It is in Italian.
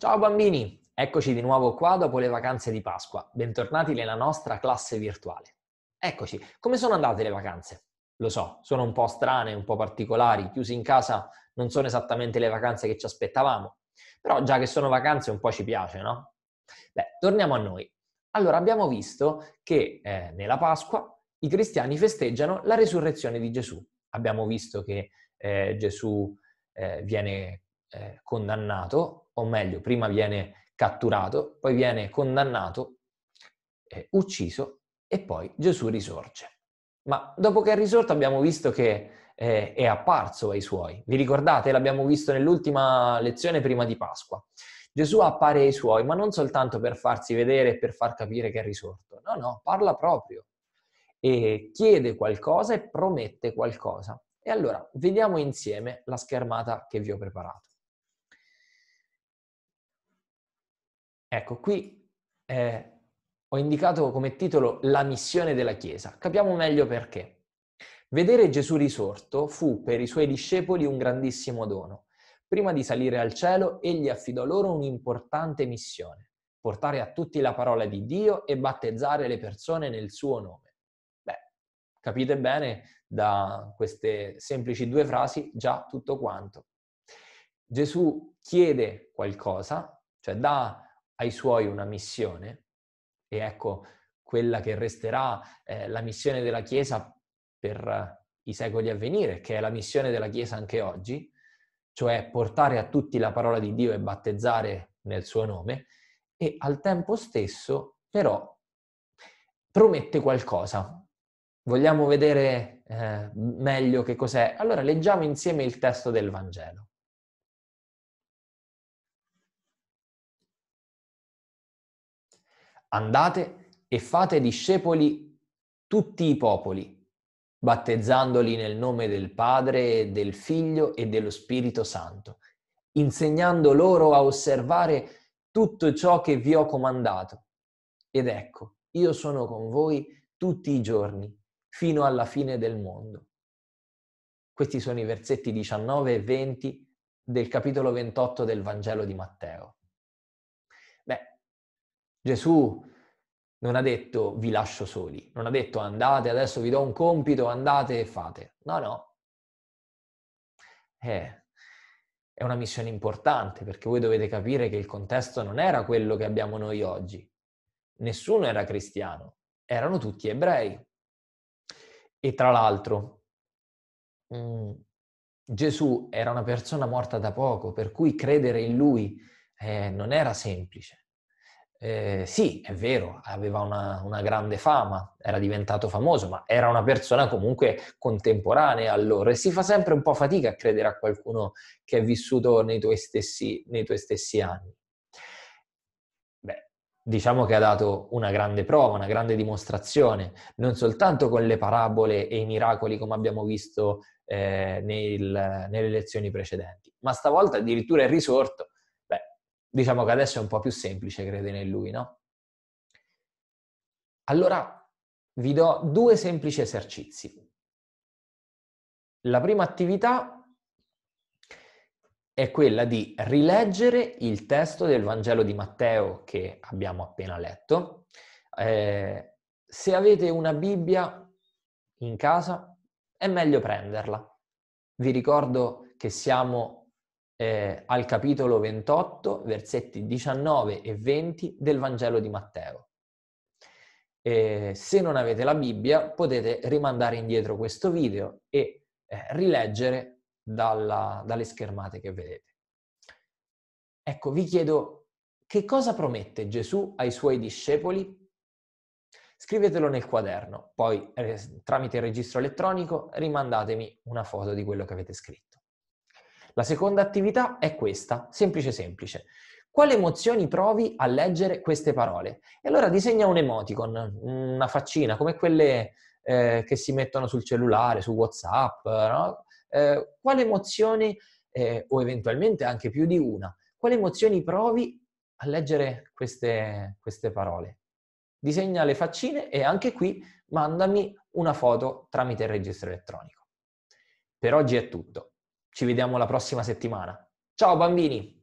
Ciao bambini, eccoci di nuovo qua dopo le vacanze di Pasqua. Bentornati nella nostra classe virtuale. Eccoci, come sono andate le vacanze? Lo so, sono un po' strane, un po' particolari, chiusi in casa non sono esattamente le vacanze che ci aspettavamo, però già che sono vacanze un po' ci piace, no? Beh, torniamo a noi. Allora, abbiamo visto che eh, nella Pasqua i cristiani festeggiano la resurrezione di Gesù. Abbiamo visto che eh, Gesù eh, viene eh, condannato, o meglio, prima viene catturato, poi viene condannato, eh, ucciso e poi Gesù risorge. Ma dopo che è risorto abbiamo visto che eh, è apparso ai suoi. Vi ricordate? L'abbiamo visto nell'ultima lezione prima di Pasqua. Gesù appare ai suoi, ma non soltanto per farsi vedere e per far capire che è risorto. No, no, parla proprio e chiede qualcosa e promette qualcosa. E allora vediamo insieme la schermata che vi ho preparato. Ecco, qui eh, ho indicato come titolo La missione della Chiesa. Capiamo meglio perché. Vedere Gesù risorto fu per i suoi discepoli un grandissimo dono. Prima di salire al cielo, egli affidò loro un'importante missione, portare a tutti la parola di Dio e battezzare le persone nel suo nome. Beh, capite bene da queste semplici due frasi già tutto quanto. Gesù chiede qualcosa, cioè dà ai suoi una missione, e ecco quella che resterà eh, la missione della Chiesa per eh, i secoli a venire, che è la missione della Chiesa anche oggi, cioè portare a tutti la parola di Dio e battezzare nel suo nome, e al tempo stesso però promette qualcosa. Vogliamo vedere eh, meglio che cos'è? Allora leggiamo insieme il testo del Vangelo. Andate e fate discepoli tutti i popoli, battezzandoli nel nome del Padre, del Figlio e dello Spirito Santo, insegnando loro a osservare tutto ciò che vi ho comandato. Ed ecco, io sono con voi tutti i giorni, fino alla fine del mondo. Questi sono i versetti 19 e 20 del capitolo 28 del Vangelo di Matteo. Beh, Gesù non ha detto vi lascio soli, non ha detto andate, adesso vi do un compito, andate e fate. No, no. Eh, è una missione importante perché voi dovete capire che il contesto non era quello che abbiamo noi oggi. Nessuno era cristiano, erano tutti ebrei. E tra l'altro, mh, mm, Gesù era una persona morta da poco, per cui credere in lui eh, non era semplice. Eh, sì, è vero, aveva una, una, grande fama, era diventato famoso, ma era una persona comunque contemporanea allora e si fa sempre un po' fatica a credere a qualcuno che è vissuto nei tuoi stessi, nei tuoi stessi anni. Beh, diciamo che ha dato una grande prova, una grande dimostrazione, non soltanto con le parabole e i miracoli come abbiamo visto eh, nel, nelle lezioni precedenti, ma stavolta addirittura è risorto diciamo che adesso è un po' più semplice credere in lui, no? Allora vi do due semplici esercizi. La prima attività è quella di rileggere il testo del Vangelo di Matteo che abbiamo appena letto. Eh, se avete una Bibbia in casa è meglio prenderla. Vi ricordo che siamo eh, al capitolo 28, versetti 19 e 20 del Vangelo di Matteo. Eh, se non avete la Bibbia potete rimandare indietro questo video e eh, rileggere dalla, dalle schermate che vedete. Ecco, vi chiedo che cosa promette Gesù ai suoi discepoli? Scrivetelo nel quaderno, poi eh, tramite il registro elettronico rimandatemi una foto di quello che avete scritto. La seconda attività è questa, semplice semplice. Quali emozioni provi a leggere queste parole? E allora disegna un emoticon, una faccina, come quelle eh, che si mettono sul cellulare, su WhatsApp, no? Eh, quali emozioni, eh, o eventualmente anche più di una, quali emozioni provi a leggere queste, queste parole? Disegna le faccine e anche qui mandami una foto tramite il registro elettronico. Per oggi è tutto. Ci vediamo la prossima settimana. Ciao bambini!